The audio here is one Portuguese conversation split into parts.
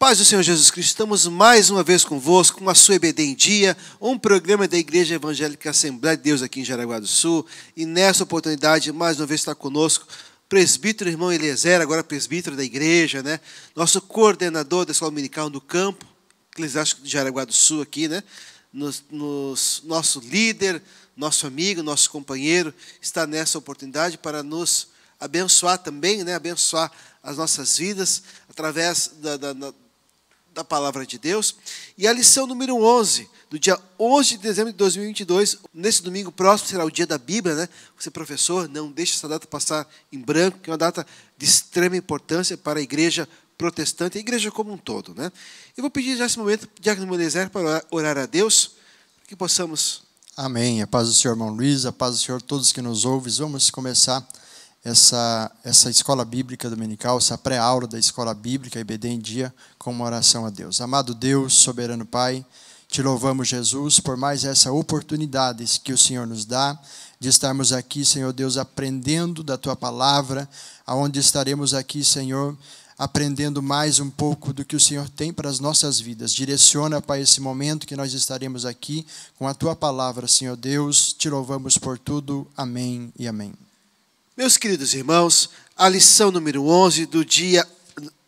Paz do Senhor Jesus Cristo, estamos mais uma vez convosco com a sua EBD em Dia, um programa da Igreja Evangélica Assembleia de Deus aqui em Jaraguá do Sul. E nessa oportunidade, mais uma vez está conosco o presbítero irmão Eliezer, agora presbítero da igreja, né? nosso coordenador da Escola Dominical do Campo, Eclesiástico de Jaraguá do Sul aqui, né? Nos, nos, nosso líder, nosso amigo, nosso companheiro, está nessa oportunidade para nos abençoar também, né? abençoar as nossas vidas através da, da, da palavra de Deus. E a lição número 11, do dia 11 de dezembro de 2022, nesse domingo próximo será o dia da Bíblia, né? Você, é professor, não deixe essa data passar em branco, que é uma data de extrema importância para a igreja protestante, a igreja como um todo, né? Eu vou pedir já nesse momento, Diácono Monezer, para orar a Deus, para que possamos. Amém. A paz do Senhor, irmão Luiz, a paz do Senhor, todos que nos ouvem. Vamos começar essa, essa escola bíblica dominical, essa pré-aula da escola bíblica IBD em dia, com uma oração a Deus. Amado Deus, soberano Pai, te louvamos, Jesus, por mais essa oportunidade que o Senhor nos dá de estarmos aqui, Senhor Deus, aprendendo da tua palavra, aonde estaremos aqui, Senhor, aprendendo mais um pouco do que o Senhor tem para as nossas vidas. Direciona, Pai, esse momento que nós estaremos aqui com a tua palavra, Senhor Deus. Te louvamos por tudo. Amém e amém. Meus queridos irmãos, a lição número 11 do dia,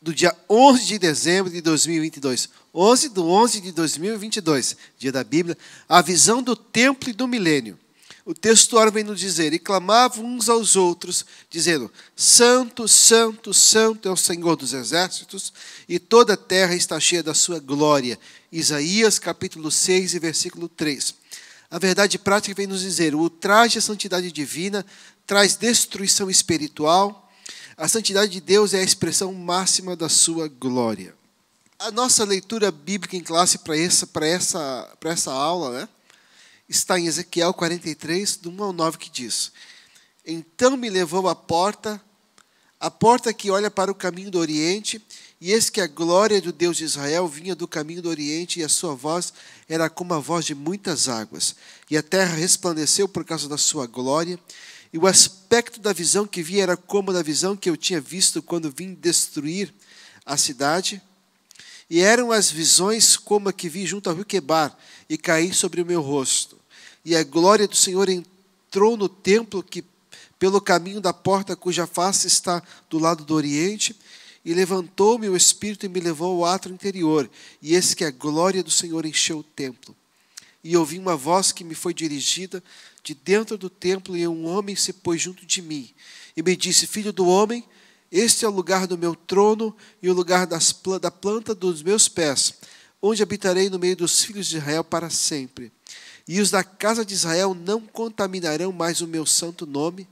do dia 11 de dezembro de 2022. 11 de 11 de 2022, dia da Bíblia, a visão do templo e do milênio. O textuário vem nos dizer: e clamavam uns aos outros, dizendo: Santo, Santo, Santo é o Senhor dos exércitos, e toda a terra está cheia da sua glória. Isaías capítulo 6 e versículo 3. A verdade prática vem nos dizer: o traje à é santidade divina traz destruição espiritual. A santidade de Deus é a expressão máxima da sua glória. A nossa leitura bíblica em classe para essa, para essa, para essa aula né, está em Ezequiel 43, do 1 ao 9, que diz: Então me levou à porta, a porta que olha para o caminho do Oriente, e eis que a glória do Deus de Israel vinha do caminho do Oriente, e a sua voz era como a voz de muitas águas. E a terra resplandeceu por causa da sua glória, e o aspecto da visão que vi era como da visão que eu tinha visto quando vim destruir a cidade. E eram as visões como a que vi junto ao rio Quebar, e caí sobre o meu rosto. E a glória do Senhor entrou no templo que pelo caminho da porta cuja face está do lado do oriente, e levantou-me o espírito e me levou ao átrio interior, e eis que a glória do Senhor encheu o templo. E ouvi uma voz que me foi dirigida de dentro do templo e um homem se pôs junto de mim e me disse: Filho do homem, este é o lugar do meu trono e o lugar das, da planta dos meus pés, onde habitarei no meio dos filhos de Israel para sempre. E os da casa de Israel não contaminarão mais o meu santo nome,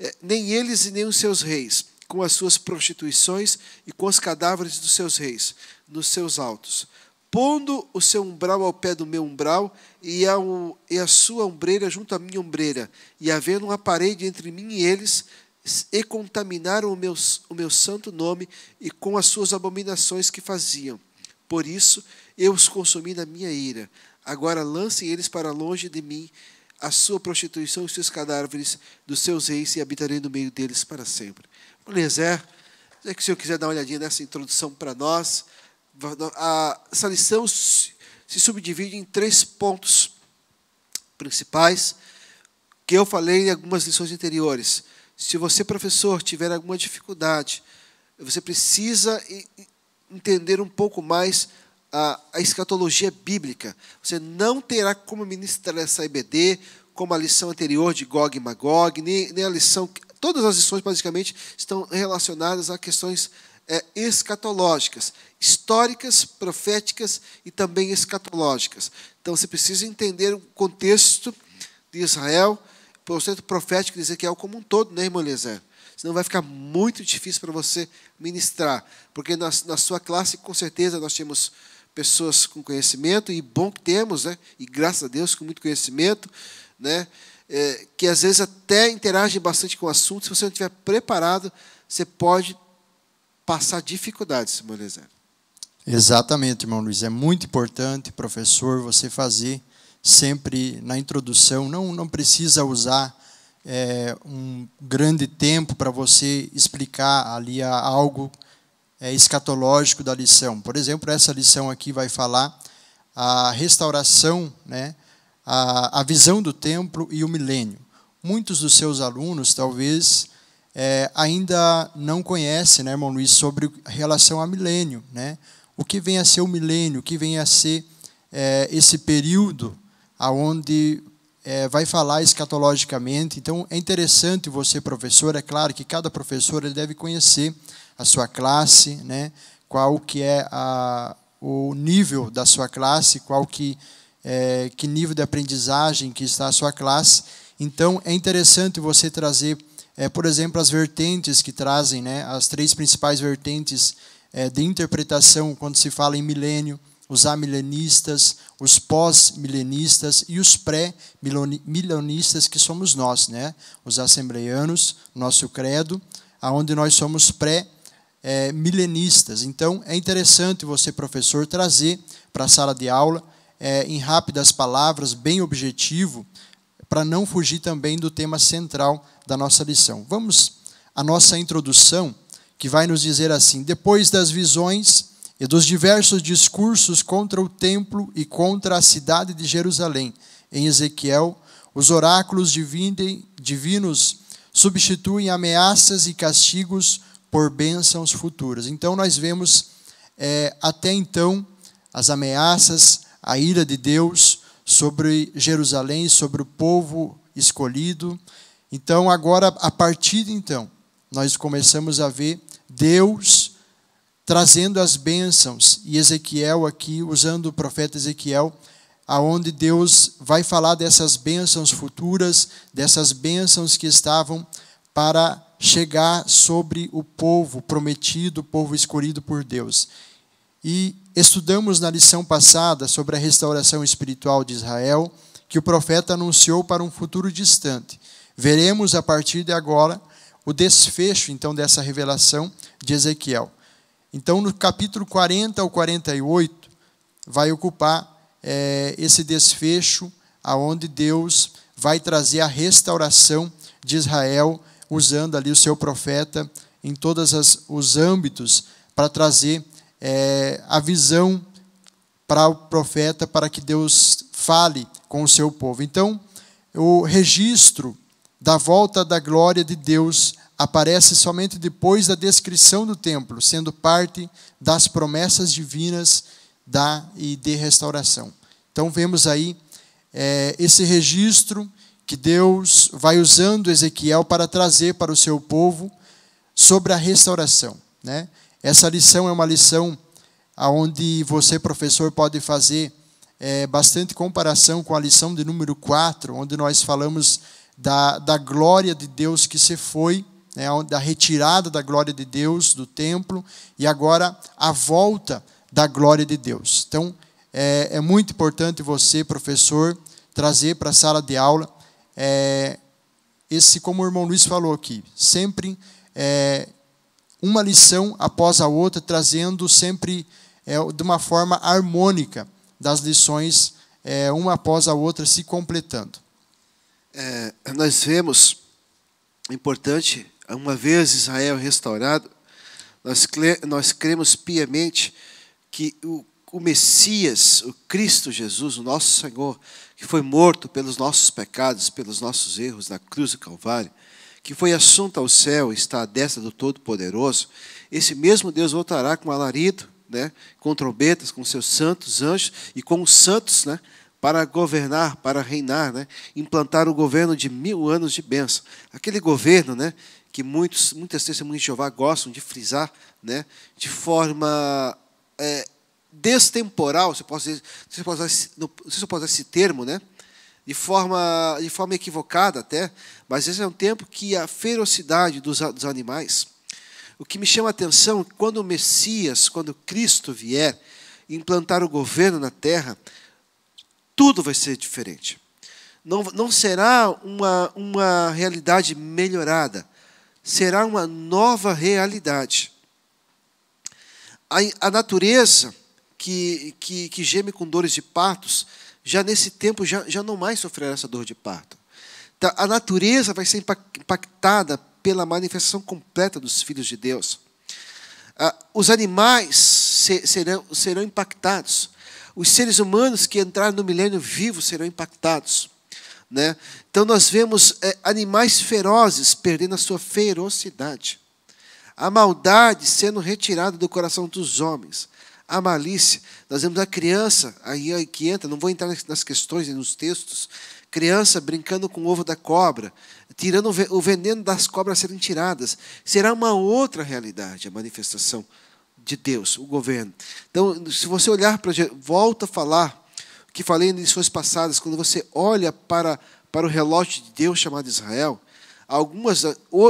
eh, nem eles e nem os seus reis, com as suas prostituições e com os cadáveres dos seus reis, nos seus altos pondo o seu umbral ao pé do meu umbral e a, e a sua ombreira junto à minha ombreira, e havendo uma parede entre mim e eles, e contaminaram o meu, o meu santo nome e com as suas abominações que faziam. Por isso eu os consumi na minha ira. Agora lancem eles para longe de mim a sua prostituição e os seus cadáveres dos seus reis e habitarei no meio deles para sempre. É que se o senhor quiser dar uma olhadinha nessa introdução para nós essa lição se subdivide em três pontos principais que eu falei em algumas lições anteriores. Se você, professor, tiver alguma dificuldade, você precisa entender um pouco mais a, a escatologia bíblica. Você não terá como ministrar essa IBD como a lição anterior de Gog e Magog, nem, nem a lição. Todas as lições, basicamente, estão relacionadas a questões é, escatológicas, históricas, proféticas e também escatológicas. Então você precisa entender o contexto de Israel, o contexto profético de Ezequiel como um todo, né, irmão Eliezer? Senão vai ficar muito difícil para você ministrar, porque na, na sua classe, com certeza, nós temos pessoas com conhecimento, e bom que temos, né? e graças a Deus com muito conhecimento, né? É, que às vezes até interagem bastante com o assunto. Se você não estiver preparado, você pode passar dificuldades, Simone Exatamente, irmão Luiz. É muito importante, professor, você fazer sempre na introdução. Não, não precisa usar é, um grande tempo para você explicar ali algo é, escatológico da lição. Por exemplo, essa lição aqui vai falar a restauração, né, a, a visão do templo e o milênio. Muitos dos seus alunos, talvez, é, ainda não conhece, né, irmão Luiz, sobre relação a milênio. Né? O que vem a ser o milênio, o que vem a ser é, esse período aonde é, vai falar escatologicamente. Então, é interessante você, professor, é claro que cada professor ele deve conhecer a sua classe, né? qual que é a, o nível da sua classe, qual que, é, que nível de aprendizagem que está a sua classe. Então, é interessante você trazer é, por exemplo, as vertentes que trazem, né, as três principais vertentes é, de interpretação quando se fala em milênio, os amilenistas, os pós-milenistas e os pré-milenistas que somos nós, né, os assembleianos, nosso credo, aonde nós somos pré-milenistas. Então, é interessante você, professor, trazer para a sala de aula, é, em rápidas palavras, bem objetivo, para não fugir também do tema central da nossa lição. Vamos à nossa introdução, que vai nos dizer assim: depois das visões e dos diversos discursos contra o templo e contra a cidade de Jerusalém, em Ezequiel, os oráculos divinos substituem ameaças e castigos por bênçãos futuras. Então, nós vemos é, até então as ameaças, a ira de Deus, sobre Jerusalém, sobre o povo escolhido. Então, agora, a partir de então, nós começamos a ver Deus trazendo as bênçãos e Ezequiel aqui, usando o profeta Ezequiel, aonde Deus vai falar dessas bênçãos futuras, dessas bênçãos que estavam para chegar sobre o povo prometido, o povo escolhido por Deus. E estudamos na lição passada sobre a restauração espiritual de Israel, que o profeta anunciou para um futuro distante. Veremos a partir de agora o desfecho então dessa revelação de Ezequiel. Então, no capítulo 40 ao 48, vai ocupar é, esse desfecho aonde Deus vai trazer a restauração de Israel, usando ali o seu profeta em todos os âmbitos para trazer é, a visão para o profeta, para que Deus fale com o seu povo. Então, o registro da volta da glória de Deus aparece somente depois da descrição do templo, sendo parte das promessas divinas da e de restauração. Então vemos aí é, esse registro que Deus vai usando Ezequiel para trazer para o seu povo sobre a restauração, né? Essa lição é uma lição onde você, professor, pode fazer é, bastante comparação com a lição de número 4, onde nós falamos da, da glória de Deus que se foi, né, da retirada da glória de Deus do templo e agora a volta da glória de Deus. Então, é, é muito importante você, professor, trazer para a sala de aula é, esse, como o irmão Luiz falou aqui, sempre é, uma lição após a outra, trazendo sempre é, de uma forma harmônica das lições, é, uma após a outra, se completando. É, nós vemos, importante, uma vez Israel restaurado, nós, nós cremos piamente que o, o Messias, o Cristo Jesus, o nosso Senhor, que foi morto pelos nossos pecados, pelos nossos erros na cruz do Calvário, que foi assunto ao céu, está à destra do Todo-Poderoso, esse mesmo Deus voltará com alarido, né, com trombetas, com seus santos anjos e com os santos, né, para governar, para reinar, né, implantar o governo de mil anos de bênção. Aquele governo né, que muitos, muitas testemunhas de Jeová gostam de frisar né, de forma é, destemporal, se eu posso se se eu posso usar esse termo, né, de forma, de forma equivocada até, mas esse é um tempo que a ferocidade dos, dos animais. O que me chama a atenção quando o Messias, quando Cristo vier implantar o governo na terra, tudo vai ser diferente. Não, não será uma, uma realidade melhorada, será uma nova realidade. A, a natureza que, que, que geme com dores de partos já nesse tempo já, já não mais sofrerá essa dor de parto. Tá, a natureza vai ser impactada pela manifestação completa dos filhos de Deus. Ah, os animais serão, serão impactados. Os seres humanos que entraram no milênio vivo serão impactados. Né? Então, nós vemos é, animais ferozes perdendo a sua ferocidade. A maldade sendo retirada do coração dos homens a malícia. Nós vemos a criança, aí que entra, não vou entrar nas questões e nos textos, criança brincando com o ovo da cobra, tirando o veneno das cobras serem tiradas. Será uma outra realidade a manifestação de Deus, o governo. Então, se você olhar para. Volta a falar o que falei em lições passadas, quando você olha para, para o relógio de Deus chamado Israel, algumas,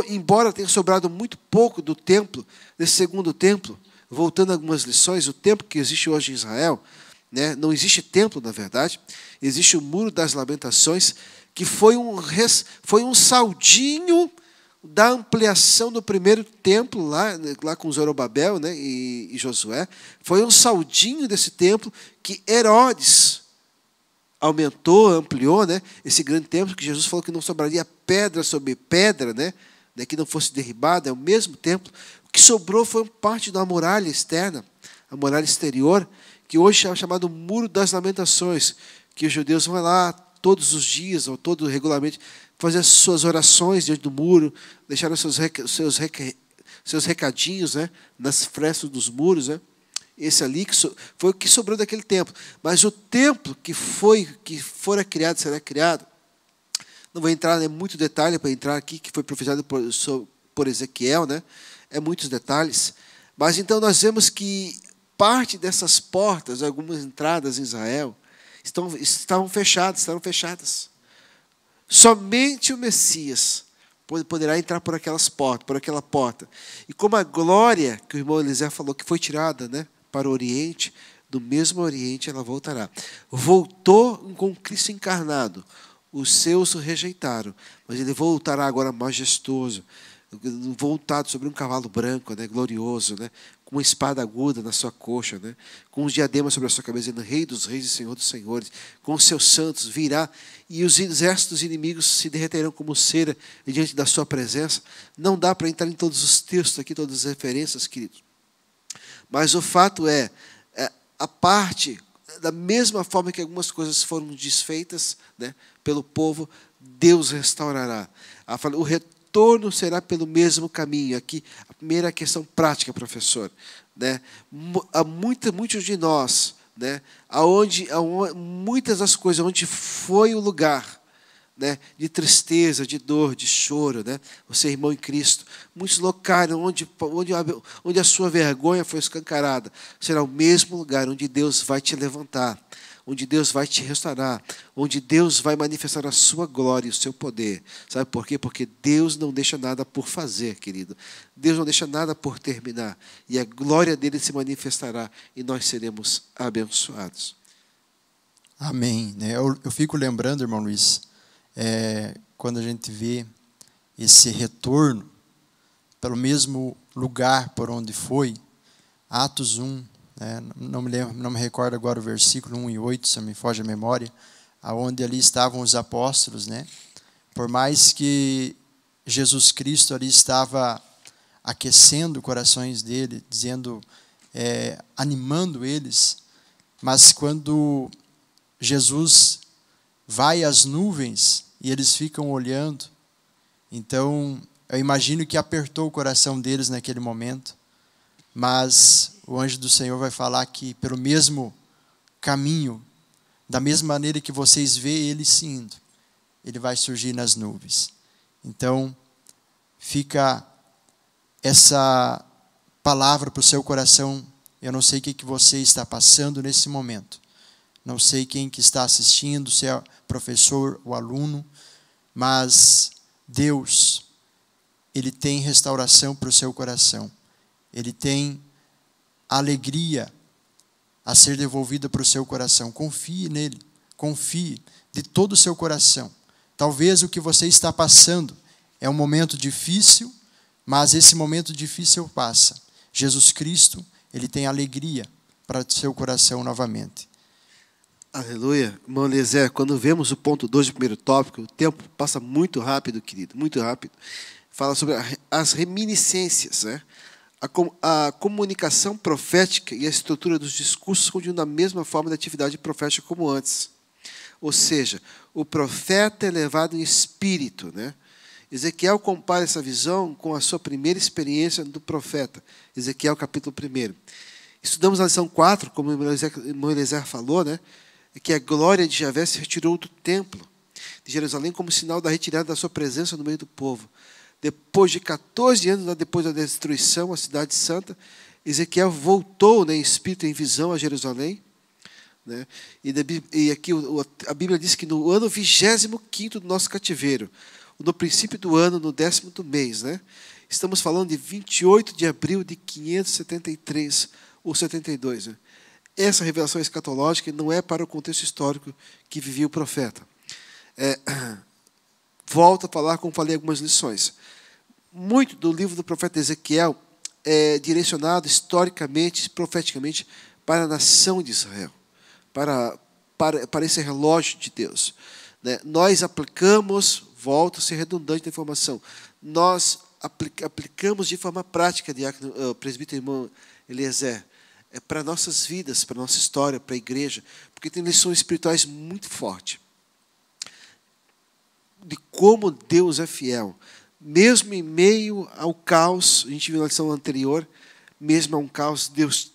embora tenha sobrado muito pouco do templo, desse segundo templo, voltando a algumas lições, o templo que existe hoje em Israel, né, não existe templo, na verdade, existe o Muro das Lamentações, que foi um, res, foi um saldinho da ampliação do primeiro templo lá, né, lá com Zorobabel né, e, e Josué. Foi um saldinho desse templo que Herodes aumentou, ampliou né, esse grande templo, que Jesus falou que não sobraria pedra sobre pedra, né, né, que não fosse derribada. É o mesmo templo que sobrou foi parte da muralha externa, a muralha exterior, que hoje é chamado Muro das Lamentações, que os judeus vão lá todos os dias, ou todo regularmente, fazer as suas orações diante do muro, deixar os seus, seus, seus recadinhos né, nas frestas dos muros. Né? Esse ali que so, foi o que sobrou daquele templo. Mas o templo que foi, que fora criado, será criado, não vou entrar em muito detalhe para entrar aqui, que foi profetizado por, por Ezequiel, né? é muitos detalhes, mas então nós vemos que parte dessas portas, algumas entradas em Israel, estão, estavam fechadas, estavam fechadas. Somente o Messias poderá entrar por aquelas portas, por aquela porta. E como a glória que o irmão Eliseu falou que foi tirada, né, para o Oriente, do mesmo Oriente ela voltará. Voltou com Cristo encarnado. Os seus o rejeitaram, mas ele voltará agora majestoso, voltado sobre um cavalo branco, né, glorioso, né, com uma espada aguda na sua coxa, né, com um diadema sobre a sua cabeça, dizendo, Rei dos reis e Senhor dos senhores, com os seus santos virá, e os exércitos inimigos se derreterão como cera diante da sua presença. Não dá para entrar em todos os textos aqui, todas as referências, queridos. Mas o fato é, é a parte da mesma forma que algumas coisas foram desfeitas né, pelo povo, Deus restaurará. O retorno será pelo mesmo caminho. Aqui, a primeira questão prática, professor. Né? Há muita, muitos de nós, né? aonde, aonde muitas das coisas, onde foi o lugar né? de tristeza, de dor, de choro, né? você é irmão em Cristo, muitos locais onde, onde, onde a sua vergonha foi escancarada, será o mesmo lugar onde Deus vai te levantar onde Deus vai te restaurar, onde Deus vai manifestar a sua glória e o seu poder. Sabe por quê? Porque Deus não deixa nada por fazer, querido. Deus não deixa nada por terminar. E a glória dele se manifestará e nós seremos abençoados. Amém. Né? Eu, eu fico lembrando, irmão Luiz, é, quando a gente vê esse retorno pelo mesmo lugar por onde foi, Atos 1, né? não, me lembro, não me recordo agora o versículo 1 e 8, se me foge a memória, aonde ali estavam os apóstolos, né? Por mais que Jesus Cristo ali estava aquecendo corações dele, dizendo, é, animando eles, mas quando Jesus vai às nuvens e eles ficam olhando, então eu imagino que apertou o coração deles naquele momento, mas o anjo do Senhor vai falar que pelo mesmo caminho, da mesma maneira que vocês vê ele se indo, ele vai surgir nas nuvens. Então, fica essa palavra para o seu coração. Eu não sei o que, você está passando nesse momento. Não sei quem que está assistindo, se é professor ou aluno, mas Deus, Ele tem restauração para o seu coração. Ele tem a alegria a ser devolvida para o seu coração. Confie nele, confie de todo o seu coração. Talvez o que você está passando é um momento difícil, mas esse momento difícil passa. Jesus Cristo, ele tem alegria para o seu coração novamente. Aleluia. Irmão Lezer, quando vemos o ponto 2 do primeiro tópico, o tempo passa muito rápido, querido, muito rápido. Fala sobre as reminiscências, né? a, comunicação profética e a estrutura dos discursos continuam da mesma forma da atividade profética como antes. Ou seja, o profeta é levado em espírito. Né? Ezequiel compara essa visão com a sua primeira experiência do profeta. Ezequiel, capítulo 1. Estudamos na lição 4, como Moisés falou, né? É que a glória de Javé se retirou do templo de Jerusalém como sinal da retirada da sua presença no meio do povo. Depois de 14 anos, depois da destruição, a cidade santa, Ezequiel voltou né, em espírito, em visão a Jerusalém. Né? E, e aqui a Bíblia diz que no ano 25 do nosso cativeiro, no princípio do ano, no décimo do mês, né? estamos falando de 28 de abril de 573 ou 72. Né? Essa revelação escatológica não é para o contexto histórico que vivia o profeta. É, volto a falar, como falei, algumas lições. Muito do livro do profeta Ezequiel é direcionado historicamente, profeticamente, para a nação de Israel, para, para, para esse relógio de Deus. Né? Nós aplicamos, volto a ser redundante na informação, nós aplica, aplicamos de forma prática, diácono, uh, presbítero irmão Eliezer, é para nossas vidas, para nossa história, para a igreja, porque tem lições espirituais muito fortes de como Deus é fiel. Mesmo em meio ao caos, a gente viu na lição anterior, mesmo a um caos, Deus,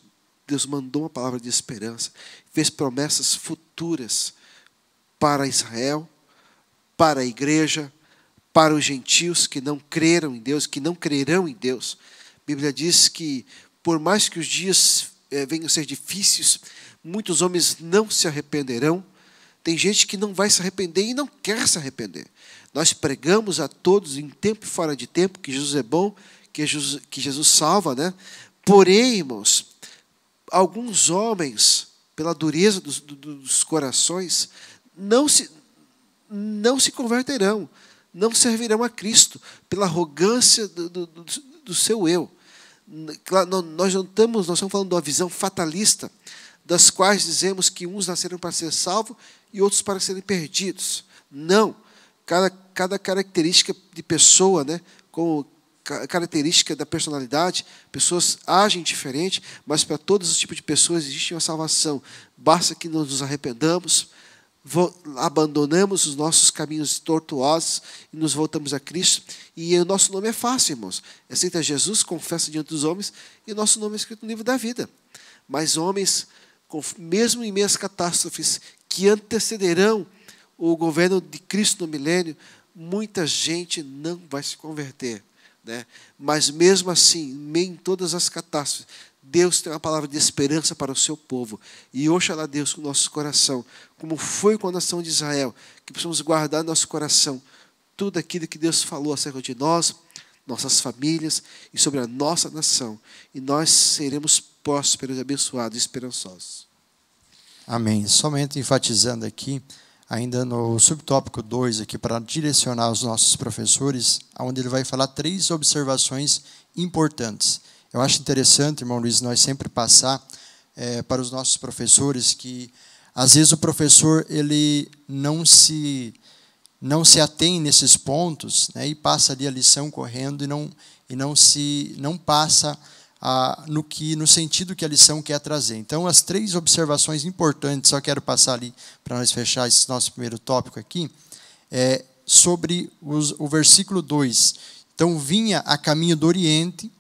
Deus mandou uma palavra de esperança, fez promessas futuras para Israel, para a igreja, para os gentios que não creram em Deus, que não crerão em Deus. A Bíblia diz que, por mais que os dias eh, venham a ser difíceis, muitos homens não se arrependerão tem gente que não vai se arrepender e não quer se arrepender. Nós pregamos a todos, em tempo e fora de tempo, que Jesus é bom, que Jesus, que Jesus salva, né? Porém, irmãos, alguns homens, pela dureza dos, dos corações, não se, não se converterão, não servirão a Cristo, pela arrogância do, do, do seu eu. Nós não estamos, nós estamos falando de uma visão fatalista, das quais dizemos que uns nasceram para ser salvos e outros para serem perdidos. Não. Cada, cada característica de pessoa, né, como característica da personalidade, pessoas agem diferente, mas para todos os tipos de pessoas existe uma salvação. Basta que nós nos arrependamos, abandonamos os nossos caminhos tortuosos e nos voltamos a Cristo. E o nosso nome é fácil, irmãos. É aceita Jesus, confessa diante dos homens, e o nosso nome é escrito no livro da vida. Mas homens mesmo em meias catástrofes que antecederão o governo de Cristo no milênio, muita gente não vai se converter. Né? Mas mesmo assim, em todas as catástrofes, Deus tem uma palavra de esperança para o seu povo. E oxalá Deus com o nosso coração, como foi com a nação de Israel, que precisamos guardar no nosso coração tudo aquilo que Deus falou acerca de nós, nossas famílias e sobre a nossa nação. E nós seremos prósperos, abençoados e esperançosos. Amém. Somente enfatizando aqui, ainda no subtópico 2, aqui, para direcionar os nossos professores, onde ele vai falar três observações importantes. Eu acho interessante, irmão Luiz, nós sempre passar é, para os nossos professores que, às vezes, o professor ele não se não se atém nesses pontos né, e passa ali a lição correndo e não, e não se não passa ah, no que no sentido que a lição quer trazer. Então, as três observações importantes, só quero passar ali para nós fechar esse nosso primeiro tópico aqui, é sobre os, o versículo 2. Então, vinha a caminho do Oriente,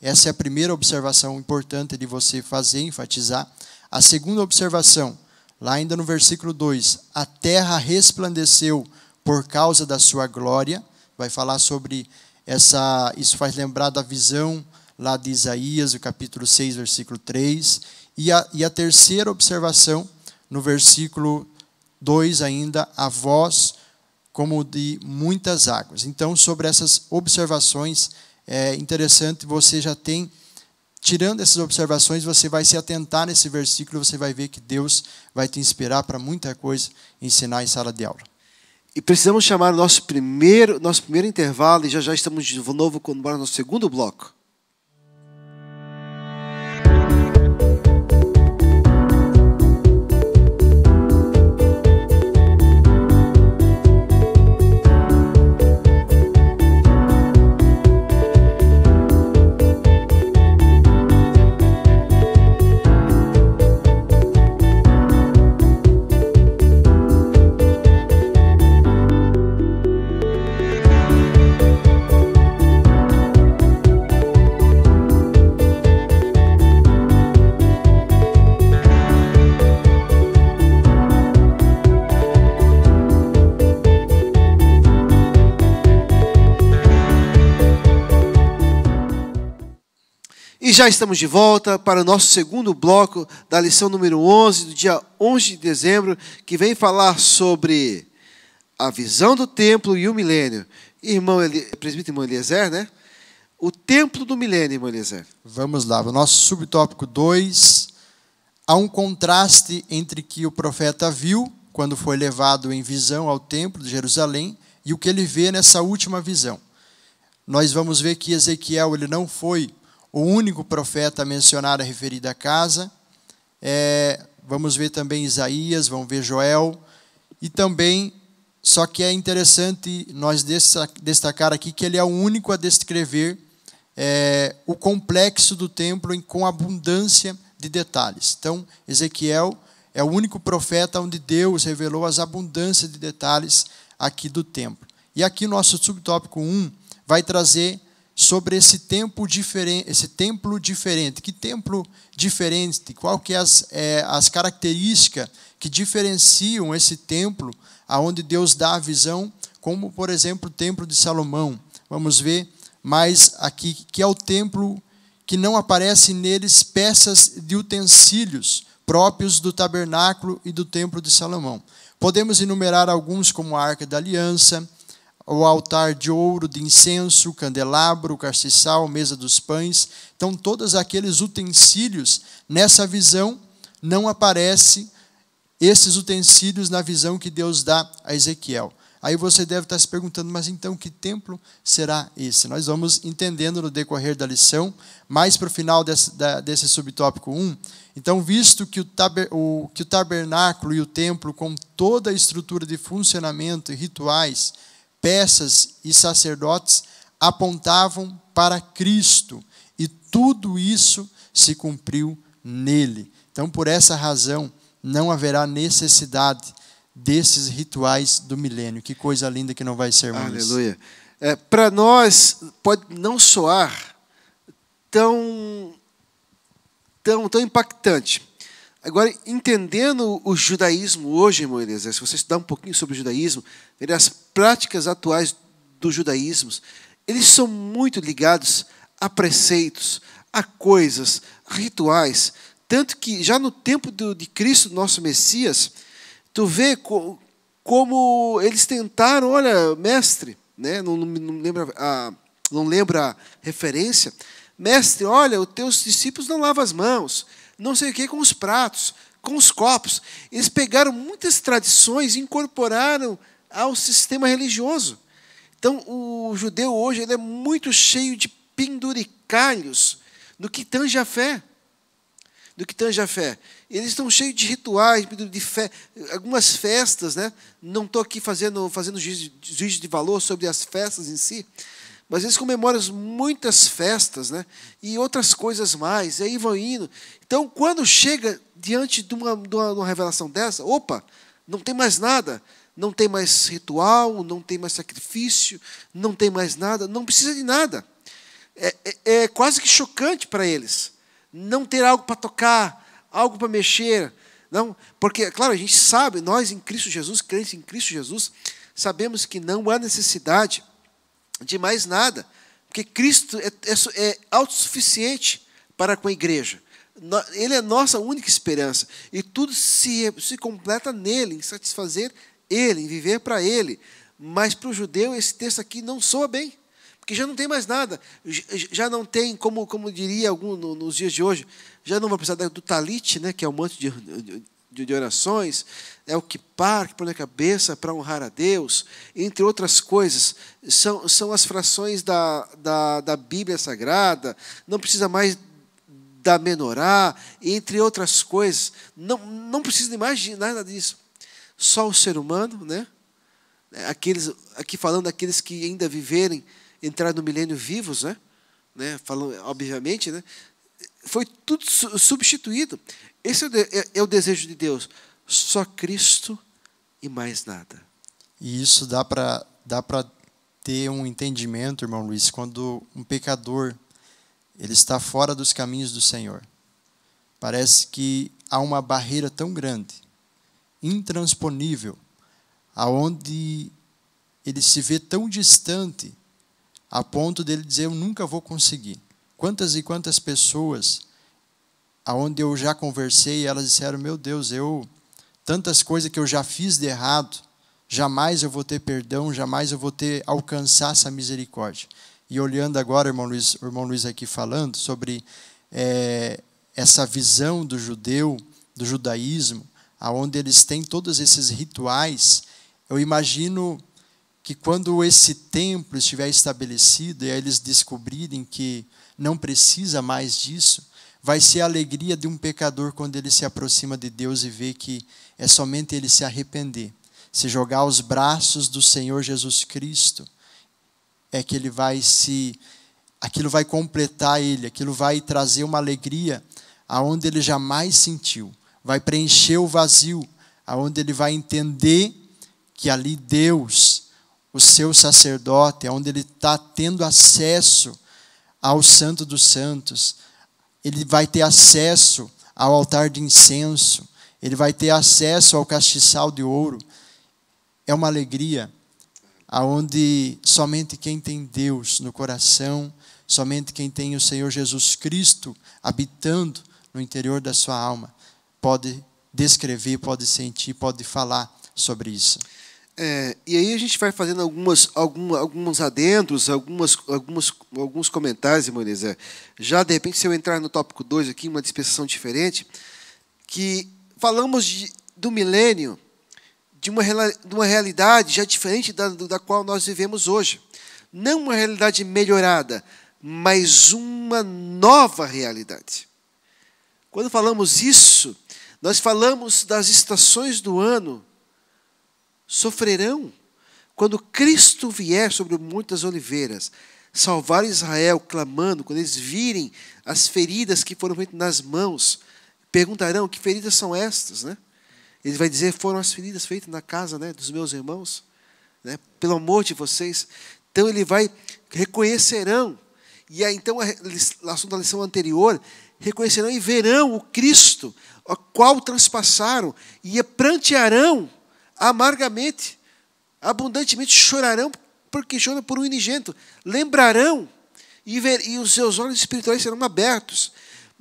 essa é a primeira observação importante de você fazer, enfatizar. A segunda observação, lá ainda no versículo 2, a terra resplandeceu por causa da sua glória, vai falar sobre essa, isso faz lembrar da visão lá de Isaías, o capítulo 6, versículo 3. E a, e a terceira observação, no versículo 2 ainda, a voz como de muitas águas. Então, sobre essas observações, é interessante, você já tem, tirando essas observações, você vai se atentar nesse versículo, você vai ver que Deus vai te inspirar para muita coisa ensinar em sala de aula. E precisamos chamar nosso primeiro, nosso primeiro intervalo, e já já estamos de novo com o nosso segundo bloco. já estamos de volta para o nosso segundo bloco da lição número 11, do dia 11 de dezembro, que vem falar sobre a visão do templo e o milênio. Irmão, presbítero irmão Eliezer, né? O templo do milênio, irmão Eliezer. Vamos lá, o nosso subtópico 2. Há um contraste entre o que o profeta viu quando foi levado em visão ao templo de Jerusalém e o que ele vê nessa última visão. Nós vamos ver que Ezequiel ele não foi o único profeta mencionado a referir à casa. É, vamos ver também Isaías, vamos ver Joel. E também, só que é interessante nós destacar aqui que ele é o único a descrever é, o complexo do templo com abundância de detalhes. Então, Ezequiel é o único profeta onde Deus revelou as abundâncias de detalhes aqui do templo. E aqui nosso subtópico 1 vai trazer sobre esse templo diferente, esse templo diferente. Que templo diferente? Qual que é as, é, as características que diferenciam esse templo, aonde Deus dá a visão, como por exemplo o templo de Salomão? Vamos ver mais aqui que é o templo que não aparece neles peças de utensílios próprios do tabernáculo e do templo de Salomão. Podemos enumerar alguns como a Arca da Aliança, o altar de ouro, de incenso, candelabro, o castiçal, mesa dos pães. Então, todos aqueles utensílios, nessa visão, não aparece esses utensílios na visão que Deus dá a Ezequiel. Aí você deve estar se perguntando, mas então que templo será esse? Nós vamos entendendo no decorrer da lição, mais para o final desse, da, desse subtópico 1. Então, visto que o, taber, o, que o tabernáculo e o templo, com toda a estrutura de funcionamento e rituais, Peças e sacerdotes apontavam para Cristo, e tudo isso se cumpriu nele. Então, por essa razão, não haverá necessidade desses rituais do milênio. Que coisa linda que não vai ser mais. Aleluia. É, para nós, pode não soar tão, tão, tão impactante, Agora, entendendo o judaísmo hoje, irmão Eliezer, se você estudar um pouquinho sobre o judaísmo, ver as práticas atuais do judaísmos, eles são muito ligados a preceitos, a coisas, a rituais. Tanto que já no tempo de Cristo, nosso Messias, tu vê como eles tentaram, olha, mestre, né? não, não, não, lembra a, não lembra a referência, mestre, olha, os teus discípulos não lavam as mãos não sei o que, com os pratos, com os copos. Eles pegaram muitas tradições e incorporaram ao sistema religioso. Então, o judeu hoje ele é muito cheio de penduricalhos no que tange a fé. Do que tange a fé. Eles estão cheios de rituais, de fé, algumas festas, né? Não estou aqui fazendo, fazendo juízo de valor sobre as festas em si, mas eles comemoram muitas festas né? e outras coisas mais, e aí vão indo. Então, quando chega diante de uma, de uma, de uma revelação dessa, opa, não tem mais nada. Não tem mais ritual, não tem mais sacrifício, não tem mais nada, não precisa de nada. É, é, é, quase que chocante para eles não ter algo para tocar, algo para mexer, não, porque é claro a gente sabe, nós em Cristo Jesus, crentes em Cristo Jesus, sabemos que não há necessidade de mais nada, porque Cristo é, é, é autossuficiente para com a igreja. Ele é nossa única esperança. E tudo se, se completa nele, em satisfazer ele, em viver para ele. Mas para o judeu, esse texto aqui não soa bem. Porque já não tem mais nada. Já não tem, como, como diria algum no, nos dias de hoje, já não vai precisar do talite, né, que é um monte de, de, de orações é o que par, que põe na cabeça para honrar a Deus, entre outras coisas, são, são as frações da, da, da Bíblia Sagrada, não precisa mais da menorá, entre outras coisas. Não, não precisa imaginar nada disso. Só o ser humano, né? Aqueles, aqui falando daqueles que ainda viverem, entrar no milênio vivos, né? né? Falando, obviamente, né? Foi tudo substituído. Esse é o, de, é, é o desejo de Deus só Cristo e mais nada. E isso dá para dá para ter um entendimento, irmão Luiz, quando um pecador ele está fora dos caminhos do Senhor. Parece que há uma barreira tão grande, intransponível, aonde ele se vê tão distante a ponto dele dizer eu nunca vou conseguir. Quantas e quantas pessoas aonde eu já conversei, elas disseram: "Meu Deus, eu tantas coisas que eu já fiz de errado, jamais eu vou ter perdão, jamais eu vou ter alcançar essa misericórdia. E olhando agora, irmão Luiz, irmão Luiz aqui falando sobre é, essa visão do judeu, do judaísmo, aonde eles têm todos esses rituais, eu imagino que quando esse templo estiver estabelecido e eles descobrirem que não precisa mais disso, vai ser a alegria de um pecador quando ele se aproxima de Deus e vê que é somente ele se arrepender, se jogar aos braços do Senhor Jesus Cristo, é que ele vai se aquilo vai completar ele, aquilo vai trazer uma alegria aonde ele jamais sentiu, vai preencher o vazio, aonde ele vai entender que ali Deus, o seu sacerdote, aonde é ele está tendo acesso ao Santo dos Santos, ele vai ter acesso ao altar de incenso, ele vai ter acesso ao castiçal de ouro. É uma alegria aonde somente quem tem Deus no coração, somente quem tem o Senhor Jesus Cristo habitando no interior da sua alma, pode descrever, pode sentir, pode falar sobre isso. É, e aí a gente vai fazendo algumas, algum, alguns adendos, algumas, algumas, alguns comentários, Imonizé. Já de repente, se eu entrar no tópico 2 aqui, uma dispensação diferente, que falamos de, do milênio, de uma, de uma realidade já diferente da, da qual nós vivemos hoje. Não uma realidade melhorada, mas uma nova realidade. Quando falamos isso, nós falamos das estações do ano sofrerão quando Cristo vier sobre muitas Oliveiras, salvar Israel, clamando, quando eles virem as feridas que foram feitas nas mãos, Perguntarão: que feridas são estas? Né? Ele vai dizer: foram as feridas feitas na casa né, dos meus irmãos, né, pelo amor de vocês. Então ele vai: reconhecerão. E aí, então, o assunto da lição anterior: reconhecerão e verão o Cristo, a qual transpassaram, e prantearão amargamente, abundantemente chorarão, porque choram por um inigento, lembrarão, e, ver, e os seus olhos espirituais serão abertos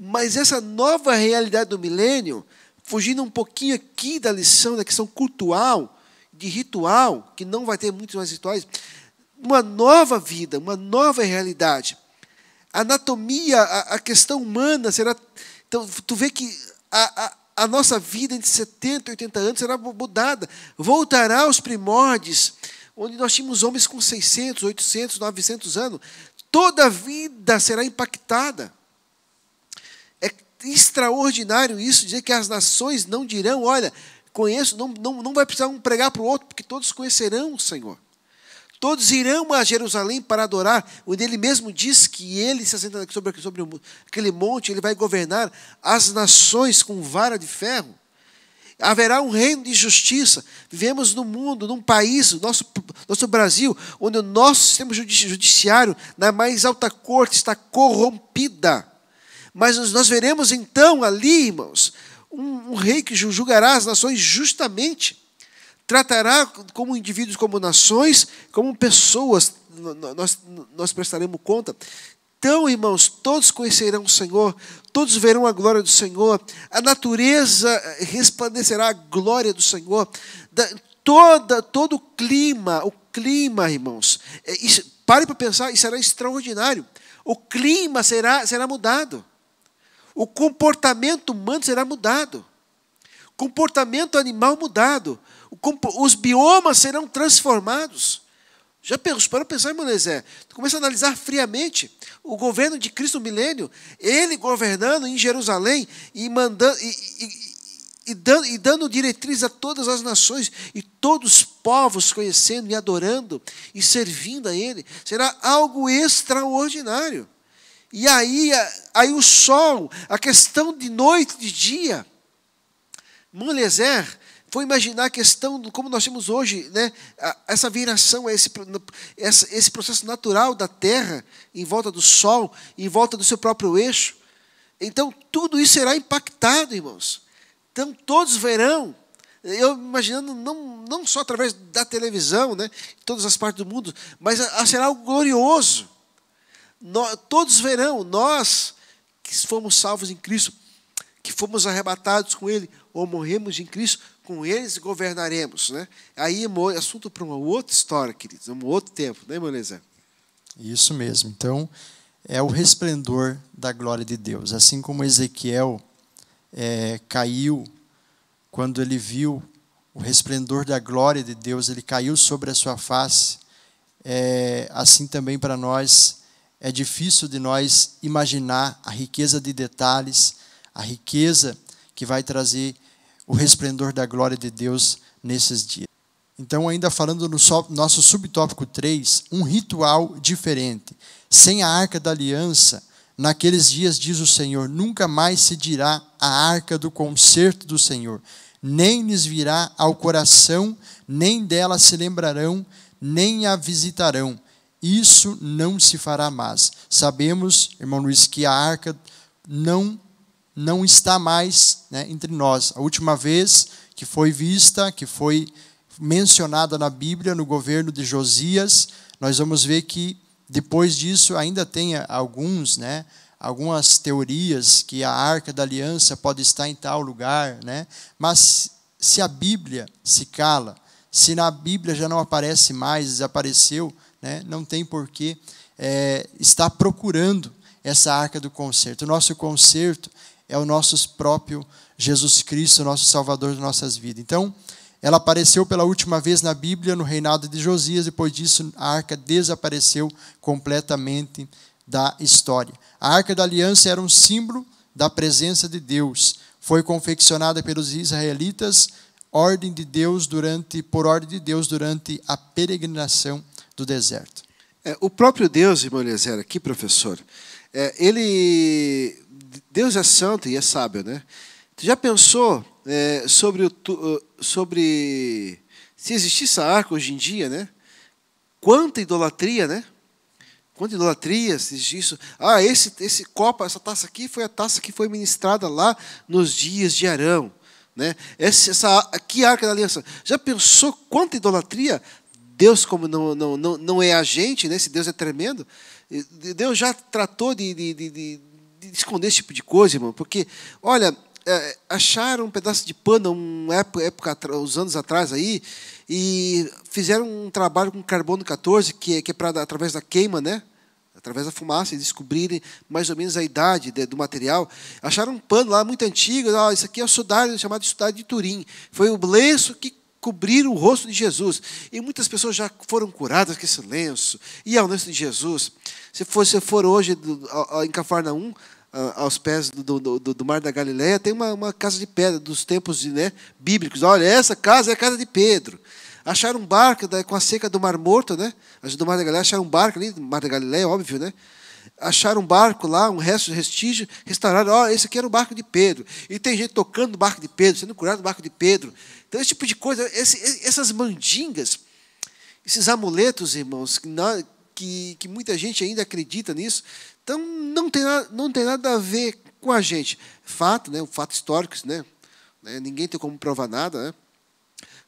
mas essa nova realidade do milênio, fugindo um pouquinho aqui da lição da questão cultural, de ritual, que não vai ter muitos mais rituais, uma nova vida, uma nova realidade. A anatomia, a, a questão humana será. Então, tu vê que a, a a nossa vida entre 70 e 80 anos será mudada. Voltará aos primórdios, onde nós tínhamos homens com 600, 800, 900 anos. Toda a vida será impactada extraordinário isso, dizer que as nações não dirão, olha, conheço, não, não, não vai precisar um pregar para o outro, porque todos conhecerão o Senhor. Todos irão a Jerusalém para adorar, onde ele mesmo diz que ele se assenta sobre, sobre aquele monte, ele vai governar as nações com vara de ferro. Haverá um reino de justiça. Vivemos no mundo, num país, nosso, nosso Brasil, onde o nosso sistema judiciário, na mais alta corte, está corrompida mas nós veremos então ali, irmãos, um, um rei que julgará as nações justamente, tratará como indivíduos, como nações, como pessoas, nós, nós prestaremos conta. Então, irmãos, todos conhecerão o Senhor, todos verão a glória do Senhor, a natureza resplandecerá a glória do Senhor, da, toda, todo o clima, o clima, irmãos, é, isso, pare para pensar, isso será extraordinário. O clima será, será mudado. O comportamento humano será mudado. Comportamento animal mudado. Os biomas serão transformados. Já para pensar irmão Moisés, começa a analisar friamente o governo de Cristo no milênio, ele governando em Jerusalém e mandando e, e, e, dando, e dando diretriz a todas as nações e todos os povos conhecendo e adorando e servindo a ele, será algo extraordinário. E aí, aí o sol, a questão de noite, de dia. Molezer foi imaginar a questão como nós temos hoje, né, essa viração, esse, esse processo natural da Terra em volta do Sol, em volta do seu próprio eixo. Então, tudo isso será impactado, irmãos. Então, todos verão. Eu imaginando, não, não só através da televisão, né, em todas as partes do mundo, mas será algo glorioso nós, todos verão, nós que fomos salvos em Cristo, que fomos arrebatados com Ele, ou morremos em Cristo, com eles governaremos. Né? Aí é assunto para uma outra história, queridos, um outro tempo, né, Moleza? Isso mesmo. Então, é o resplendor da glória de Deus. Assim como Ezequiel é, caiu, quando ele viu o resplendor da glória de Deus, ele caiu sobre a sua face. É, assim também para nós é difícil de nós imaginar a riqueza de detalhes, a riqueza que vai trazer o resplendor da glória de Deus nesses dias. Então, ainda falando no nosso subtópico 3, um ritual diferente. Sem a arca da aliança, naqueles dias, diz o Senhor, nunca mais se dirá a arca do concerto do Senhor, nem lhes virá ao coração, nem dela se lembrarão, nem a visitarão isso não se fará mais. Sabemos, irmão Luiz, que a arca não não está mais né, entre nós. A última vez que foi vista, que foi mencionada na Bíblia, no governo de Josias, nós vamos ver que depois disso ainda tem alguns, né, algumas teorias que a Arca da Aliança pode estar em tal lugar, né? Mas se a Bíblia se cala, se na Bíblia já não aparece mais, desapareceu, né, não tem porquê é, estar procurando essa arca do conserto. O nosso conserto é o nosso próprio Jesus Cristo, nosso Salvador de nossas vidas. Então, ela apareceu pela última vez na Bíblia no reinado de Josias, depois disso a arca desapareceu completamente da história. A arca da aliança era um símbolo da presença de Deus. Foi confeccionada pelos israelitas, ordem de Deus durante por ordem de Deus durante a peregrinação do deserto. É, o próprio Deus, irmão Eliezer, aqui, professor, é, ele. Deus é santo e é sábio, né? Tu já pensou é, sobre, o, sobre se existisse a arca hoje em dia, né? Quanta idolatria, né? Quanta idolatria existe isso. Ah, esse, esse copo, essa taça aqui foi a taça que foi ministrada lá nos dias de Arão. Né? Essa, essa, Arca da Aliança. Já pensou quanta idolatria Deus, como não, não, não, não é a gente, né? esse Deus é tremendo, Deus já tratou de, de, de, de esconder esse tipo de coisa, irmão, porque, olha, é, acharam um pedaço de pano uma época, época, uns anos atrás aí, e fizeram um trabalho com carbono 14, que, é, que é pra, através da queima, né? através da fumaça, e descobrirem mais ou menos a idade de, do material. Acharam um pano lá muito antigo, ah, isso aqui é o sudário, chamado de sudário de Turim. Foi o lenço que cobrir o rosto de Jesus. E muitas pessoas já foram curadas com esse lenço. E ao lenço de Jesus. Se você for hoje em Cafarnaum, aos pés do, do, do, Mar da Galileia, tem uma, uma casa de pedra dos tempos né, bíblicos. Olha, essa casa é a casa de Pedro. Acharam um barco com a seca do Mar Morto, né? Do Mar da Galileia, acharam um barco ali, do Mar da Galileia, óbvio, né? acharam um barco lá, um resto de restígio, restauraram, ó, esse aqui era o barco de Pedro. E tem gente tocando o barco de Pedro, sendo curado o barco de Pedro. Então, esse tipo de coisa, esse, essas mandingas, esses amuletos, irmãos, que, na, que, que, muita gente ainda acredita nisso, então não tem, nada, não tem nada a ver com a gente. Fato, né? Um fato histórico, né, né? Ninguém tem como provar nada, né?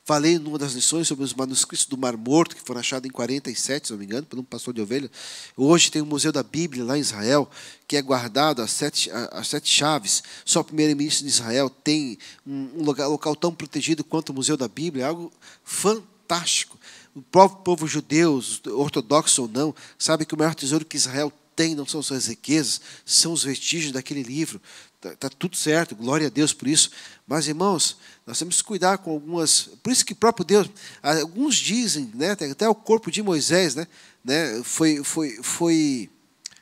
Falei numa das lições sobre os manuscritos do Mar Morto, que foram achados em 47, se não me engano, por um pastor de ovelha. Hoje tem o Museu da Bíblia lá em Israel, que é guardado às sete, às sete chaves. Só o primeiro-ministro de Israel tem um local, local tão protegido quanto o Museu da Bíblia. É algo fantástico. O próprio povo judeu, ortodoxo ou não, sabe que o maior tesouro que Israel tem, não são suas riquezas, são os vestígios daquele livro. Está tá tudo certo, glória a Deus por isso. Mas, irmãos, nós temos que cuidar com algumas. Por isso que próprio Deus, alguns dizem, né, até o corpo de Moisés né, né, foi, foi, foi,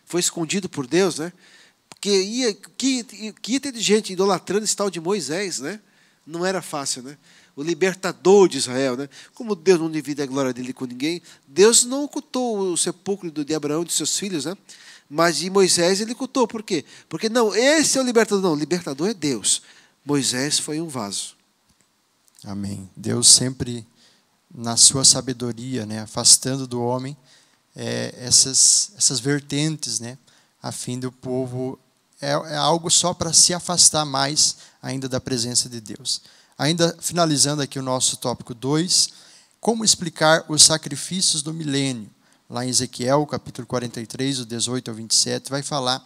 foi escondido por Deus, né, porque ia, que, que ia ter gente idolatrando esse tal de Moisés, né? não era fácil, né? o libertador de Israel. Né? Como Deus não divide a glória dele com ninguém, Deus não ocultou o sepulcro de Abraão e de seus filhos, né? mas de Moisés ele ocultou. Por quê? Porque não, esse é o libertador. Não, o libertador é Deus. Moisés foi um vaso. Amém. Deus sempre, na sua sabedoria, né, afastando do homem é, essas, essas vertentes, né, a fim do povo. é, é algo só para se afastar mais ainda da presença de Deus. Ainda finalizando aqui o nosso tópico 2, como explicar os sacrifícios do milênio? Lá em Ezequiel, capítulo 43, o 18 ao 27, vai falar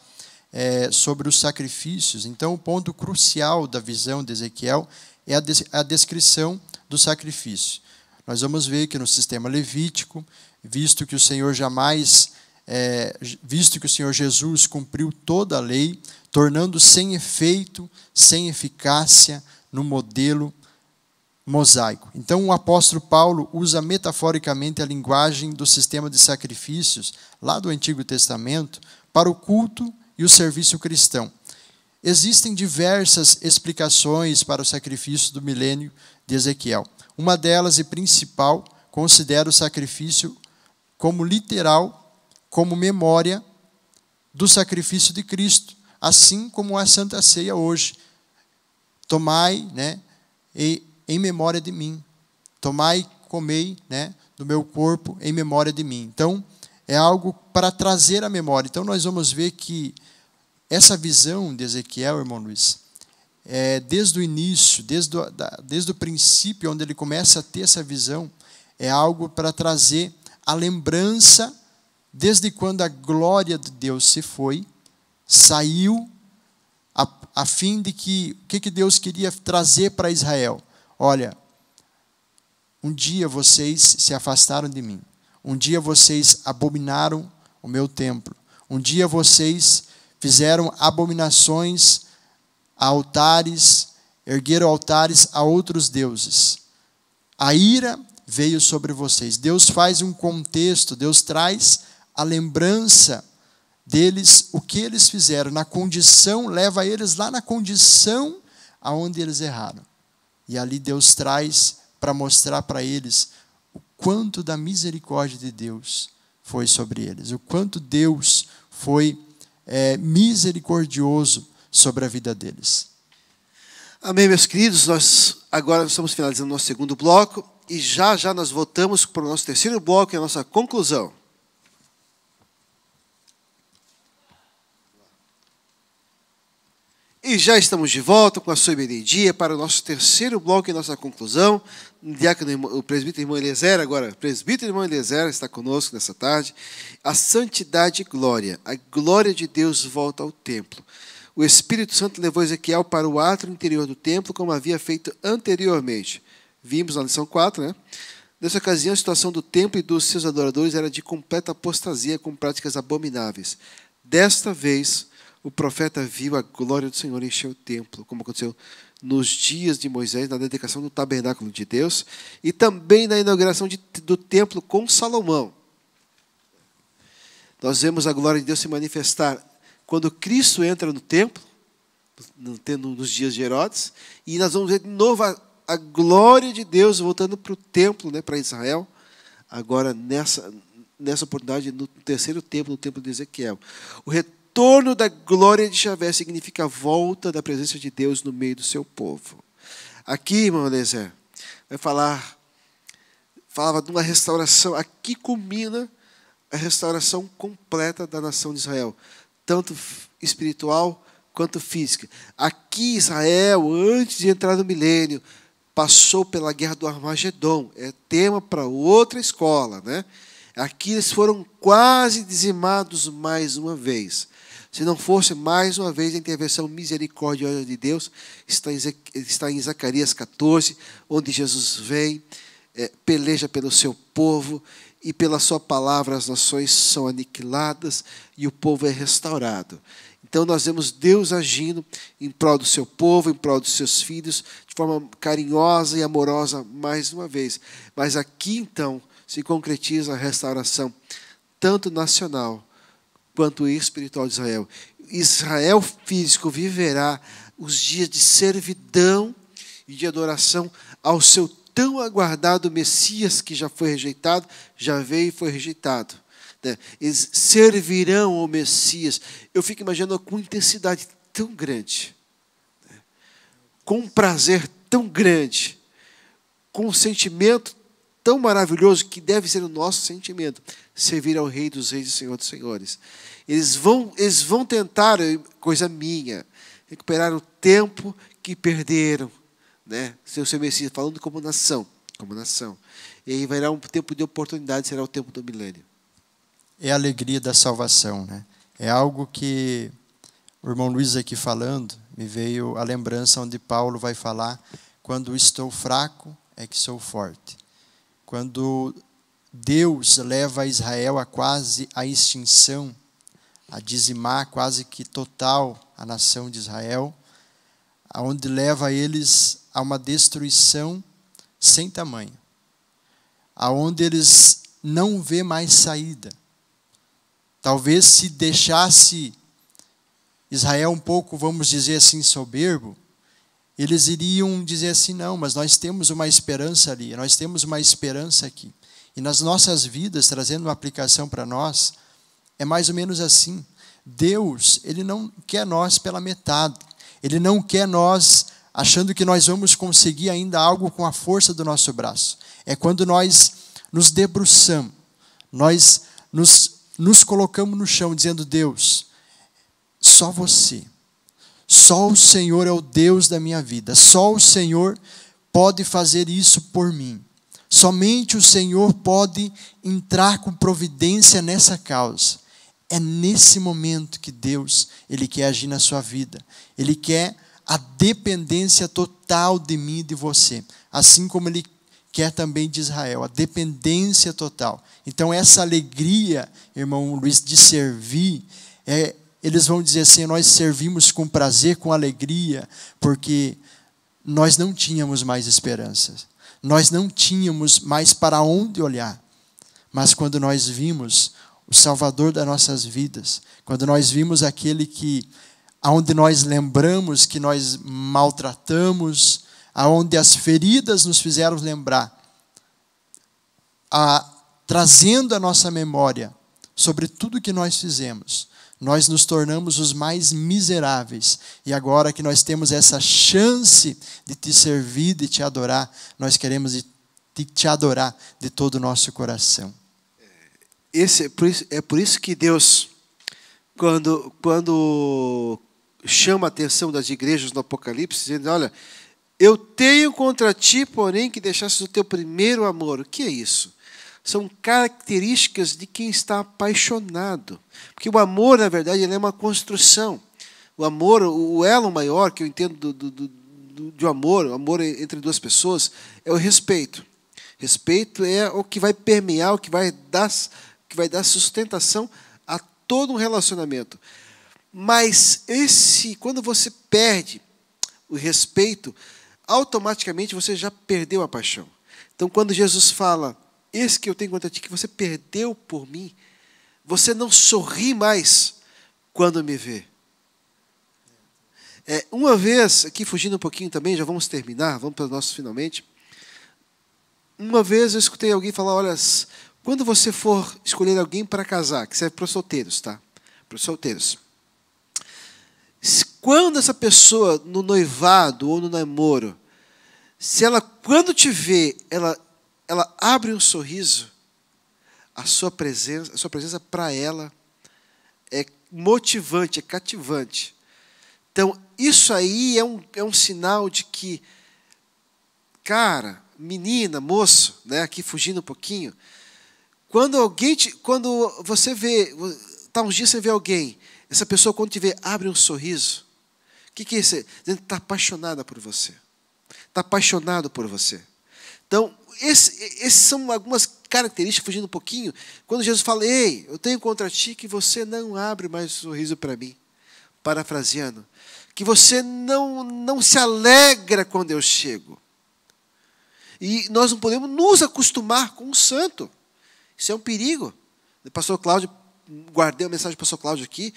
é, sobre os sacrifícios. Então, o ponto crucial da visão de Ezequiel é a, des a descrição do sacrifício. Nós vamos ver que no sistema levítico, visto que o Senhor jamais é, visto que o Senhor Jesus cumpriu toda a lei, tornando sem efeito, sem eficácia, no modelo mosaico. Então, o apóstolo Paulo usa metaforicamente a linguagem do sistema de sacrifícios lá do Antigo Testamento para o culto e o serviço cristão. Existem diversas explicações para o sacrifício do milênio de Ezequiel. Uma delas e principal considera o sacrifício como literal, como memória do sacrifício de Cristo, assim como a Santa Ceia hoje, Tomai, né, e, em memória de mim. Tomai, comei, né, do meu corpo em memória de mim. Então, é algo para trazer a memória. Então, nós vamos ver que essa visão de Ezequiel, irmão Luiz, é, desde o início, desde o, da, desde o princípio, onde ele começa a ter essa visão, é algo para trazer a lembrança, desde quando a glória de Deus se foi, saiu a fim de que o que, que Deus queria trazer para Israel? Olha, um dia vocês se afastaram de mim, um dia vocês abominaram o meu templo, um dia vocês fizeram abominações a altares, ergueram altares a outros deuses. A ira veio sobre vocês. Deus faz um contexto, Deus traz a lembrança deles, o que eles fizeram na condição, leva eles lá na condição aonde eles erraram. E ali Deus traz para mostrar para eles o quanto da misericórdia de Deus foi sobre eles, o quanto Deus foi é, misericordioso sobre a vida deles. Amém, meus queridos. Nós agora estamos finalizando o nosso segundo bloco e já já nós voltamos para o nosso terceiro bloco e a nossa conclusão. E já estamos de volta com a sua dia para o nosso terceiro bloco e nossa conclusão. o presbítero irmão Eliezer, agora, presbítero irmão Eliezer está conosco nessa tarde. A santidade e glória. A glória de Deus volta ao templo. O Espírito Santo levou Ezequiel para o átrio interior do templo, como havia feito anteriormente. Vimos na lição 4, né? Nessa ocasião, a situação do templo e dos seus adoradores era de completa apostasia com práticas abomináveis. Desta vez, o profeta viu a glória do Senhor encher o templo, como aconteceu nos dias de Moisés, na dedicação do tabernáculo de Deus, e também na inauguração de, do templo com Salomão. Nós vemos a glória de Deus se manifestar quando Cristo entra no templo, no, nos dias de Herodes, e nós vamos ver de novo a, a glória de Deus voltando para o templo, né, para Israel, agora nessa, nessa oportunidade no terceiro templo, no templo de Ezequiel. O retorno retorno da glória de Javé significa a volta da presença de Deus no meio do seu povo. Aqui, irmão Eliezer, vai falar, falava de uma restauração, aqui culmina a restauração completa da nação de Israel, tanto espiritual quanto física. Aqui, Israel, antes de entrar no milênio, passou pela guerra do Armagedon, é tema para outra escola, né? Aqui eles foram quase dizimados mais uma vez. Se não fosse mais uma vez a intervenção misericordiosa de Deus, está em Zacarias 14, onde Jesus vem, é, peleja pelo seu povo e pela sua palavra as nações são aniquiladas e o povo é restaurado. Então nós vemos Deus agindo em prol do seu povo, em prol dos seus filhos, de forma carinhosa e amorosa mais uma vez. Mas aqui então se concretiza a restauração tanto nacional quanto espiritual de Israel. Israel físico viverá os dias de servidão e de adoração ao seu tão aguardado Messias que já foi rejeitado, já veio e foi rejeitado. Né? Eles servirão ao Messias. Eu fico imaginando com intensidade tão grande, né? com um prazer tão grande, com um sentimento tão maravilhoso que deve ser o nosso sentimento servir ao Rei dos Reis e Senhor dos Senhores. Eles vão, eles vão tentar, é coisa minha, recuperar o tempo que perderam, né? Seu Messias falando como nação, como nação. E aí vai dar um tempo de oportunidade, será o tempo do milênio. É a alegria da salvação, né? É algo que o irmão Luiz aqui falando, me veio a lembrança onde Paulo vai falar: quando estou fraco é que sou forte. Quando Deus leva Israel a quase a extinção, a dizimar quase que total a nação de Israel, aonde leva eles a uma destruição sem tamanho, aonde eles não vê mais saída. Talvez se deixasse Israel um pouco, vamos dizer assim, soberbo, eles iriam dizer assim: não, mas nós temos uma esperança ali, nós temos uma esperança aqui. E nas nossas vidas, trazendo uma aplicação para nós, é mais ou menos assim. Deus, ele não quer nós pela metade. Ele não quer nós achando que nós vamos conseguir ainda algo com a força do nosso braço. É quando nós nos debruçamos, nós nos, nos colocamos no chão, dizendo: Deus, só você, só o Senhor é o Deus da minha vida, só o Senhor pode fazer isso por mim. Somente o Senhor pode entrar com providência nessa causa. É nesse momento que Deus, ele quer agir na sua vida. Ele quer a dependência total de mim e de você, assim como ele quer também de Israel, a dependência total. Então essa alegria, irmão Luiz, de servir, é, eles vão dizer assim: nós servimos com prazer, com alegria, porque nós não tínhamos mais esperanças nós não tínhamos mais para onde olhar. Mas quando nós vimos o Salvador das nossas vidas, quando nós vimos aquele que, aonde nós lembramos que nós maltratamos, aonde as feridas nos fizeram lembrar, a, trazendo a nossa memória sobre tudo que nós fizemos, nós nos tornamos os mais miseráveis. E agora que nós temos essa chance de te servir, de te adorar, nós queremos te, te adorar de todo o nosso coração. Esse, é, por isso, é por isso que Deus, quando, quando chama a atenção das igrejas no Apocalipse, dizendo: Olha, eu tenho contra ti, porém, que deixasses o teu primeiro amor. O que é isso? são características de quem está apaixonado. Porque o amor, na verdade, ele é uma construção. O amor, o elo maior que eu entendo do, do, do, do amor, o amor entre duas pessoas, é o respeito. Respeito é o que vai permear, o que vai dar, que vai dar sustentação a todo um relacionamento. Mas esse, quando você perde o respeito, automaticamente você já perdeu a paixão. Então, quando Jesus fala esse que eu tenho contra ti, que você perdeu por mim, você não sorri mais quando me vê. É, uma vez, aqui fugindo um pouquinho também, já vamos terminar, vamos para o nosso finalmente. Uma vez eu escutei alguém falar: olha, quando você for escolher alguém para casar, que serve para os solteiros, tá? Para os solteiros. Quando essa pessoa no noivado ou no namoro, se ela, quando te vê, ela ela abre um sorriso, a sua presença, a sua presença para ela é motivante, é cativante. Então, isso aí é um, é um sinal de que, cara, menina, moço, né, aqui fugindo um pouquinho, quando alguém te, quando você vê, tá uns dias você vê alguém, essa pessoa quando te vê abre um sorriso, o que, que é isso? Está apaixonada por você, está apaixonado por você. Então, esse, esses são algumas características, fugindo um pouquinho, quando Jesus fala, ei, eu tenho contra ti que você não abre mais o sorriso para mim, parafraseando, que você não, não se alegra quando eu chego. E nós não podemos nos acostumar com um santo. Isso é um perigo. O pastor Cláudio, guardei a mensagem do pastor Cláudio aqui.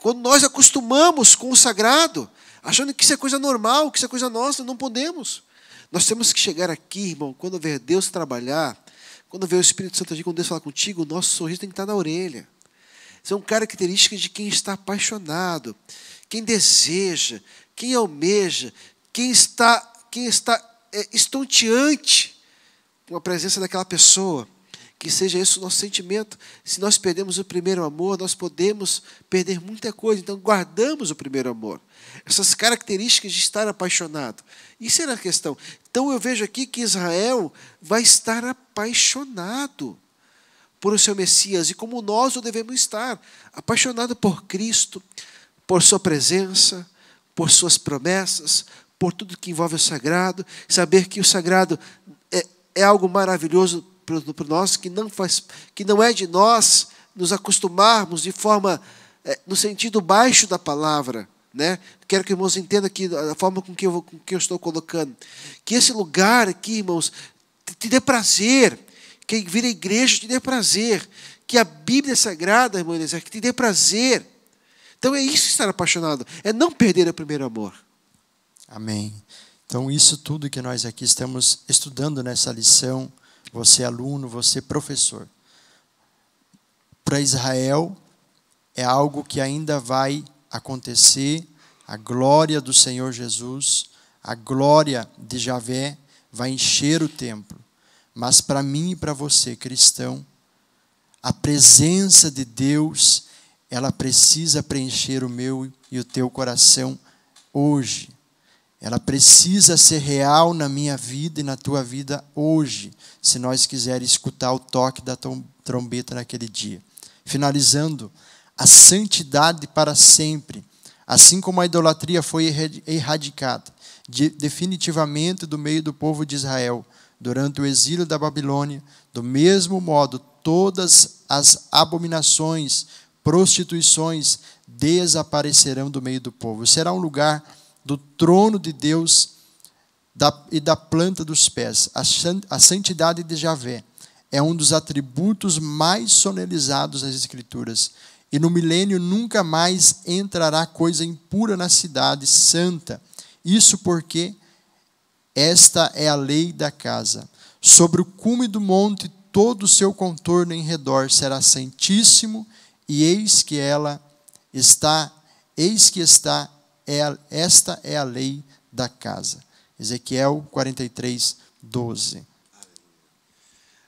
Quando nós acostumamos com o sagrado, achando que isso é coisa normal, que isso é coisa nossa, não podemos. Nós temos que chegar aqui, irmão, quando ver Deus trabalhar, quando ver o Espírito Santo agir, quando Deus falar contigo, o nosso sorriso tem que estar na orelha. São é características de quem está apaixonado, quem deseja, quem almeja, quem está, quem está é, estonteante com a presença daquela pessoa que seja esse o nosso sentimento. Se nós perdemos o primeiro amor, nós podemos perder muita coisa. Então, guardamos o primeiro amor. Essas características de estar apaixonado. Isso era é a questão. Então, eu vejo aqui que Israel vai estar apaixonado por o seu Messias e como nós o devemos estar apaixonado por Cristo, por Sua presença, por Suas promessas, por tudo que envolve o sagrado. Saber que o sagrado é, é algo maravilhoso para nós que não, faz, que não é de nós nos acostumarmos de forma, é, no sentido baixo da palavra. Né? Quero que irmãos entendam aqui a forma com que, eu, com que eu estou colocando. Que esse lugar aqui, irmãos, te, te dê prazer. Que vir à igreja te dê prazer. Que a Bíblia Sagrada, irmão Eliezer, que te dê prazer. Então é isso estar apaixonado, é não perder o primeiro amor. Amém. Então, isso tudo que nós aqui estamos estudando nessa lição você é aluno, você é professor. Para Israel, é algo que ainda vai acontecer, a glória do Senhor Jesus, a glória de Javé vai encher o templo. Mas para mim e para você, cristão, a presença de Deus, ela precisa preencher o meu e o teu coração hoje. Ela precisa ser real na minha vida e na tua vida hoje, se nós quisermos escutar o toque da trombeta naquele dia. Finalizando, a santidade para sempre, assim como a idolatria foi erradicada de, definitivamente do meio do povo de Israel durante o exílio da Babilônia, do mesmo modo, todas as abominações, prostituições desaparecerão do meio do povo. Será um lugar do trono de Deus e da planta dos pés. A santidade de Javé é um dos atributos mais sonelizados nas Escrituras. E no milênio nunca mais entrará coisa impura na cidade santa. Isso porque esta é a lei da casa. Sobre o cume do monte, todo o seu contorno em redor será santíssimo, e eis que ela está, eis que está é a, esta é a lei da casa. Ezequiel 43, 12.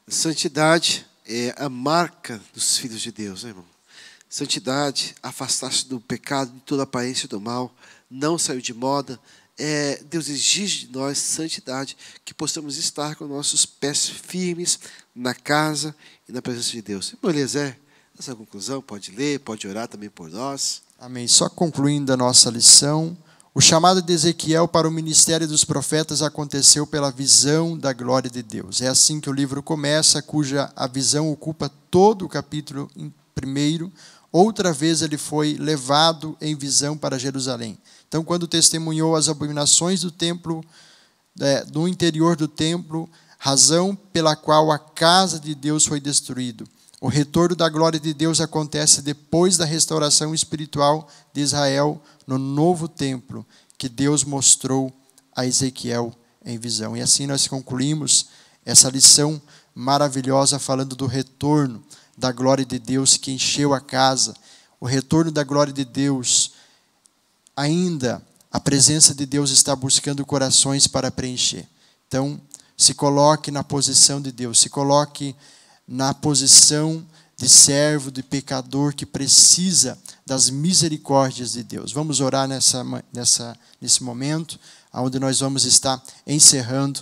Santidade é a marca dos filhos de Deus, né, irmão? Santidade, afastar-se do pecado, de toda aparência do mal, não saiu de moda. É, Deus exige de nós santidade, que possamos estar com nossos pés firmes na casa e na presença de Deus. Irmão Eliezer, essa conclusão, pode ler, pode orar também por nós. Amém. Só concluindo a nossa lição, o chamado de Ezequiel para o ministério dos profetas aconteceu pela visão da glória de Deus. É assim que o livro começa, cuja a visão ocupa todo o capítulo primeiro. Outra vez ele foi levado em visão para Jerusalém. Então, quando testemunhou as abominações do templo, é, do interior do templo, razão pela qual a casa de Deus foi destruída o retorno da glória de Deus acontece depois da restauração espiritual de Israel no novo templo que Deus mostrou a Ezequiel em visão. E assim nós concluímos essa lição maravilhosa falando do retorno da glória de Deus que encheu a casa, o retorno da glória de Deus. Ainda a presença de Deus está buscando corações para preencher. Então, se coloque na posição de Deus, se coloque na posição de servo, de pecador que precisa das misericórdias de Deus. Vamos orar nessa, nessa, nesse momento, onde nós vamos estar encerrando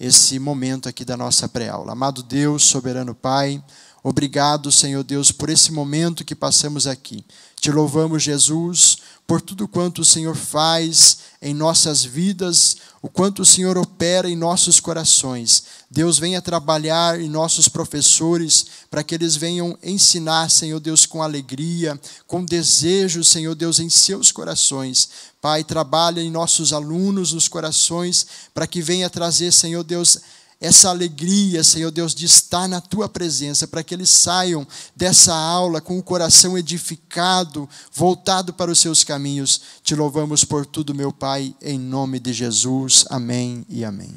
esse momento aqui da nossa pré-aula. Amado Deus, soberano Pai, obrigado, Senhor Deus, por esse momento que passamos aqui. Te louvamos, Jesus, por tudo quanto o Senhor faz em nossas vidas, o quanto o Senhor opera em nossos corações. Deus venha trabalhar em nossos professores, para que eles venham ensinar, Senhor Deus, com alegria, com desejo, Senhor Deus, em seus corações. Pai, trabalha em nossos alunos, nos corações, para que venha trazer, Senhor Deus, essa alegria, Senhor Deus, de estar na tua presença, para que eles saiam dessa aula com o coração edificado, voltado para os seus caminhos. Te louvamos por tudo, meu Pai, em nome de Jesus. Amém e amém.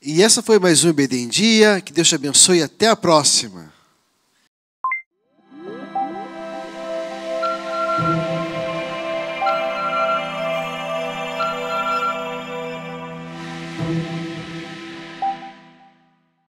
E essa foi mais um IBD em Dia. Que Deus te abençoe e até a próxima.